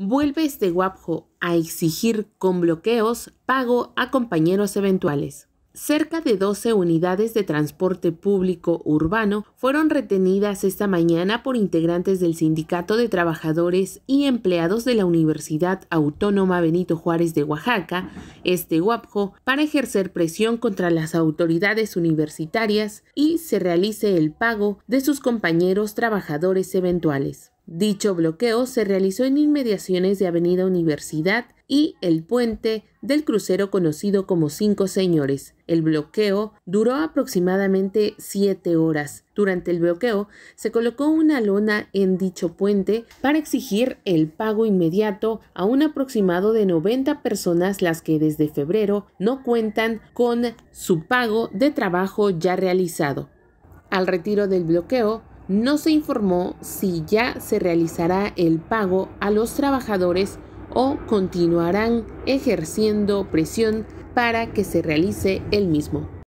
vuelve este guapjo a exigir con bloqueos pago a compañeros eventuales. Cerca de 12 unidades de transporte público urbano fueron retenidas esta mañana por integrantes del Sindicato de Trabajadores y Empleados de la Universidad Autónoma Benito Juárez de Oaxaca, este UAPJO, para ejercer presión contra las autoridades universitarias y se realice el pago de sus compañeros trabajadores eventuales. Dicho bloqueo se realizó en inmediaciones de Avenida Universidad y el puente del crucero conocido como Cinco Señores. El bloqueo duró aproximadamente siete horas. Durante el bloqueo se colocó una lona en dicho puente para exigir el pago inmediato a un aproximado de 90 personas las que desde febrero no cuentan con su pago de trabajo ya realizado. Al retiro del bloqueo no se informó si ya se realizará el pago a los trabajadores o continuarán ejerciendo presión para que se realice el mismo.